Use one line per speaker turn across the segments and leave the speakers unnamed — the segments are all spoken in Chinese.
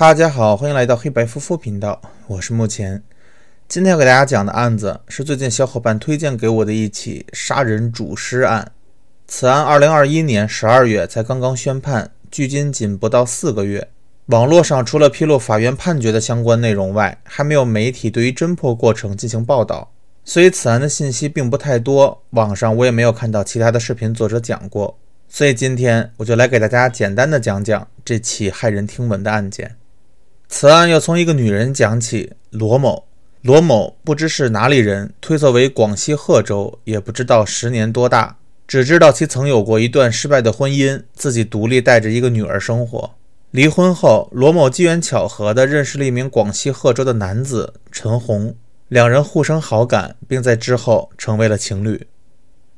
大家好，欢迎来到黑白夫妇频道，我是慕前。今天要给大家讲的案子是最近小伙伴推荐给我的一起杀人主尸案。此案二零二一年十二月才刚刚宣判，距今仅不到四个月。网络上除了披露法院判决的相关内容外，还没有媒体对于侦破过程进行报道，所以此案的信息并不太多。网上我也没有看到其他的视频作者讲过，所以今天我就来给大家简单的讲讲这起骇人听闻的案件。此案要从一个女人讲起。罗某，罗某不知是哪里人，推测为广西贺州，也不知道十年多大，只知道其曾有过一段失败的婚姻，自己独立带着一个女儿生活。离婚后，罗某机缘巧合的认识了一名广西贺州的男子陈红，两人互生好感，并在之后成为了情侣。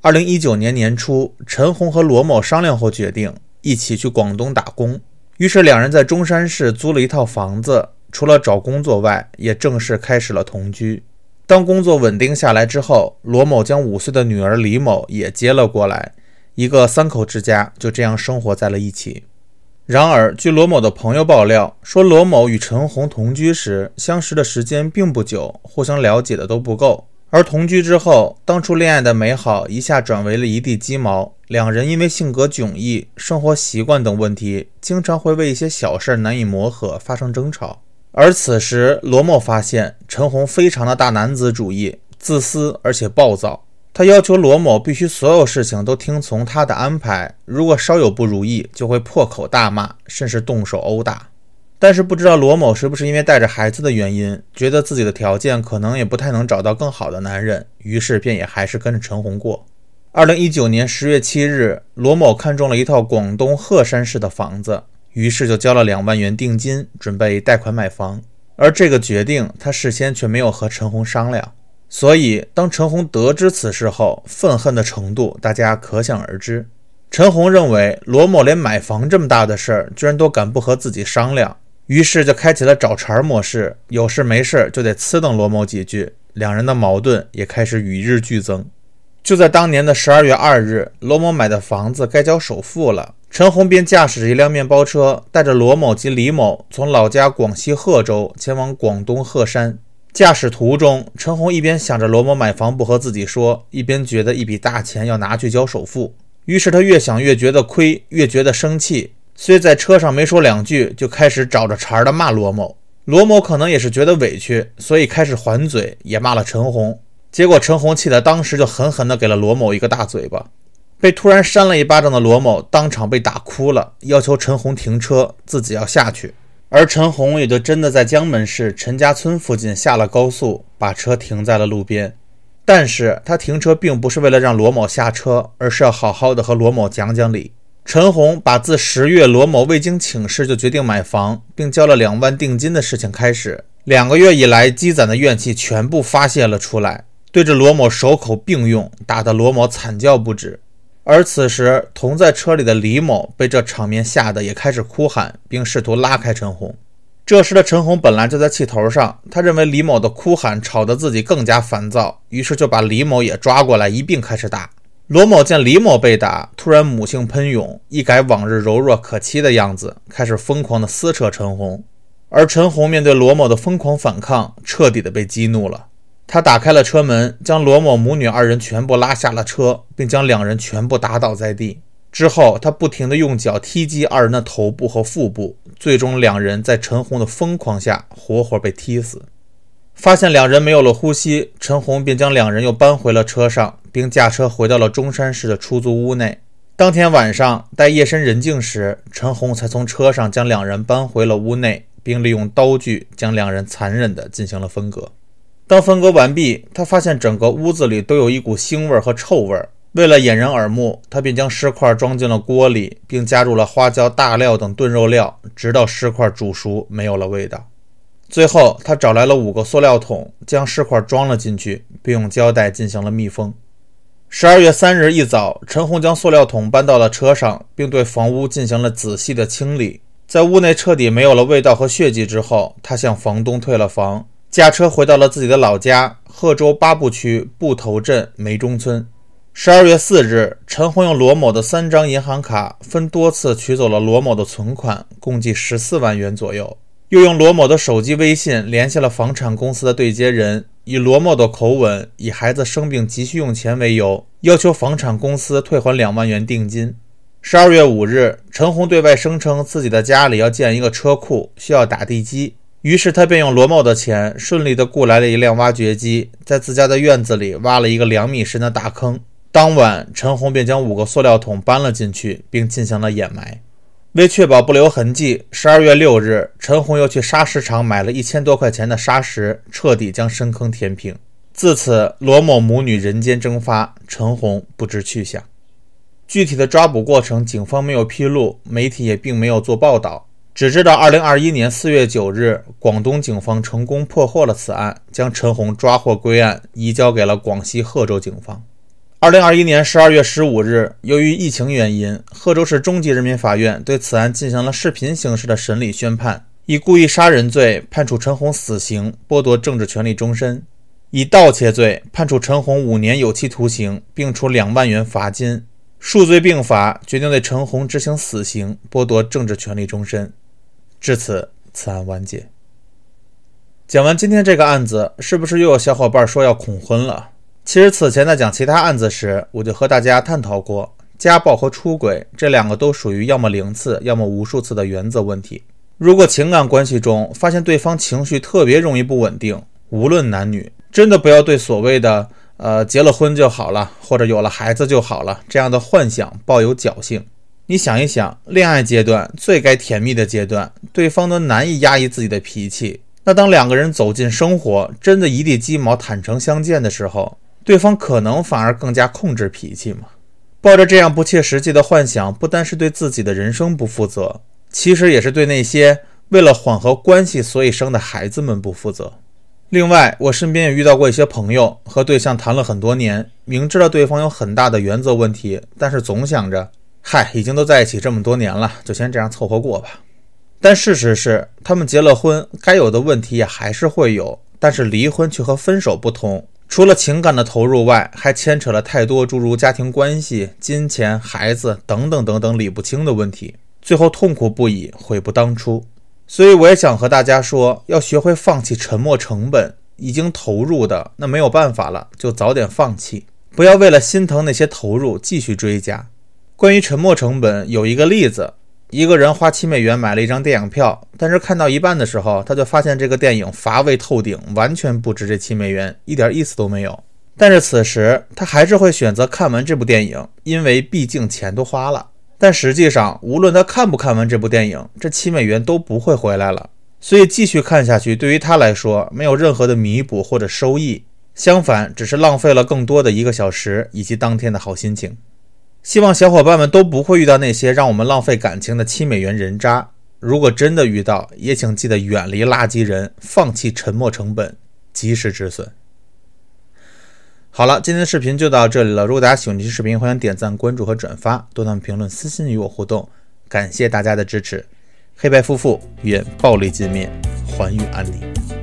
二零一九年年初，陈红和罗某商量后决定一起去广东打工。于是两人在中山市租了一套房子，除了找工作外，也正式开始了同居。当工作稳定下来之后，罗某将五岁的女儿李某也接了过来，一个三口之家就这样生活在了一起。然而，据罗某的朋友爆料说，罗某与陈红同居时相识的时间并不久，互相了解的都不够。而同居之后，当初恋爱的美好一下转为了一地鸡毛。两人因为性格迥异、生活习惯等问题，经常会为一些小事难以磨合，发生争吵。而此时，罗某发现陈红非常的大男子主义、自私而且暴躁，他要求罗某必须所有事情都听从他的安排，如果稍有不如意，就会破口大骂，甚至动手殴打。但是不知道罗某是不是因为带着孩子的原因，觉得自己的条件可能也不太能找到更好的男人，于是便也还是跟着陈红过。二零一九年十月七日，罗某看中了一套广东鹤山市的房子，于是就交了两万元定金，准备贷款买房。而这个决定，他事先却没有和陈红商量。所以当陈红得知此事后，愤恨的程度大家可想而知。陈红认为罗某连买房这么大的事儿，居然都敢不和自己商量。于是就开启了找茬模式，有事没事就得呲瞪罗某几句，两人的矛盾也开始与日俱增。就在当年的十二月二日，罗某买的房子该交首付了，陈红便驾驶着一辆面包车，带着罗某及李某从老家广西贺州前往广东贺山。驾驶途中，陈红一边想着罗某买房不和自己说，一边觉得一笔大钱要拿去交首付，于是他越想越觉得亏，越觉得生气。所以在车上没说两句，就开始找着茬儿的骂罗某。罗某可能也是觉得委屈，所以开始还嘴，也骂了陈红。结果陈红气得当时就狠狠地给了罗某一个大嘴巴。被突然扇了一巴掌的罗某当场被打哭了，要求陈红停车，自己要下去。而陈红也就真的在江门市陈家村附近下了高速，把车停在了路边。但是他停车并不是为了让罗某下车，而是要好好的和罗某讲讲理。陈红把自十月罗某未经请示就决定买房，并交了两万定金的事情开始，两个月以来积攒的怨气全部发泄了出来，对着罗某手口并用，打得罗某惨叫不止。而此时同在车里的李某被这场面吓得也开始哭喊，并试图拉开陈红。这时的陈红本来就在气头上，他认为李某的哭喊吵得自己更加烦躁，于是就把李某也抓过来一并开始打。罗某见李某被打，突然母性喷涌，一改往日柔弱可欺的样子，开始疯狂的撕扯陈红。而陈红面对罗某的疯狂反抗，彻底的被激怒了。他打开了车门，将罗某母女二人全部拉下了车，并将两人全部打倒在地。之后，他不停地用脚踢击二人的头部和腹部，最终两人在陈红的疯狂下活活被踢死。发现两人没有了呼吸，陈红便将两人又搬回了车上。并驾车回到了中山市的出租屋内。当天晚上，待夜深人静时，陈红才从车上将两人搬回了屋内，并利用刀具将两人残忍地进行了分割。当分割完毕，他发现整个屋子里都有一股腥味和臭味。为了掩人耳目，他便将尸块装进了锅里，并加入了花椒、大料等炖肉料，直到尸块煮熟，没有了味道。最后，他找来了五个塑料桶，将尸块装了进去，并用胶带进行了密封。十二月三日一早，陈红将塑料桶搬到了车上，并对房屋进行了仔细的清理。在屋内彻底没有了味道和血迹之后，他向房东退了房，驾车回到了自己的老家贺州八步区布头镇梅中村。十二月四日，陈红用罗某的三张银行卡分多次取走了罗某的存款，共计十四万元左右。又用罗某的手机微信联系了房产公司的对接人。以罗某的口吻，以孩子生病急需用钱为由，要求房产公司退还两万元定金。十二月五日，陈红对外声称自己的家里要建一个车库，需要打地基，于是他便用罗某的钱顺利的雇来了一辆挖掘机，在自家的院子里挖了一个两米深的大坑。当晚，陈红便将五个塑料桶搬了进去，并进行了掩埋。为确保不留痕迹，十二月六日，陈红又去砂石场买了一千多块钱的砂石，彻底将深坑填平。自此，罗某母女人间蒸发，陈红不知去向。具体的抓捕过程，警方没有披露，媒体也并没有做报道。只知道二零二一年四月九日，广东警方成功破获了此案，将陈红抓获归案，移交给了广西贺州警方。二零二一年十二月十五日，由于疫情原因，贺州市中级人民法院对此案进行了视频形式的审理宣判，以故意杀人罪判处陈红死刑，剥夺政治权利终身；以盗窃罪判处陈红五年有期徒刑，并处两万元罚金。数罪并罚，决定对陈红执行死刑，剥夺政治权利终身。至此，此案完结。讲完今天这个案子，是不是又有小伙伴说要恐婚了？其实此前在讲其他案子时，我就和大家探讨过，家暴和出轨这两个都属于要么零次，要么无数次的原则问题。如果情感关系中发现对方情绪特别容易不稳定，无论男女，真的不要对所谓的“呃结了婚就好了”或者“有了孩子就好了”这样的幻想抱有侥幸。你想一想，恋爱阶段最该甜蜜的阶段，对方都难以压抑自己的脾气，那当两个人走进生活，真的一地鸡毛，坦诚相见的时候。对方可能反而更加控制脾气嘛？抱着这样不切实际的幻想，不单是对自己的人生不负责，其实也是对那些为了缓和关系所以生的孩子们不负责。另外，我身边也遇到过一些朋友和对象谈了很多年，明知道对方有很大的原则问题，但是总想着，嗨，已经都在一起这么多年了，就先这样凑合过吧。但事实是，他们结了婚，该有的问题也还是会有，但是离婚却和分手不同。除了情感的投入外，还牵扯了太多诸如家庭关系、金钱、孩子等等等等理不清的问题，最后痛苦不已，悔不当初。所以我也想和大家说，要学会放弃沉没成本，已经投入的那没有办法了，就早点放弃，不要为了心疼那些投入继续追加。关于沉没成本，有一个例子。一个人花七美元买了一张电影票，但是看到一半的时候，他就发现这个电影乏味透顶，完全不值这七美元，一点意思都没有。但是此时他还是会选择看完这部电影，因为毕竟钱都花了。但实际上，无论他看不看完这部电影，这七美元都不会回来了。所以继续看下去，对于他来说没有任何的弥补或者收益，相反，只是浪费了更多的一个小时以及当天的好心情。希望小伙伴们都不会遇到那些让我们浪费感情的七美元人渣。如果真的遇到，也请记得远离垃圾人，放弃沉没成本，及时止损。好了，今天的视频就到这里了。如果大家喜欢这期视频，欢迎点赞、关注和转发，多看评论，私信与我互动。感谢大家的支持。黑白夫妇愿暴力尽灭，还于安宁。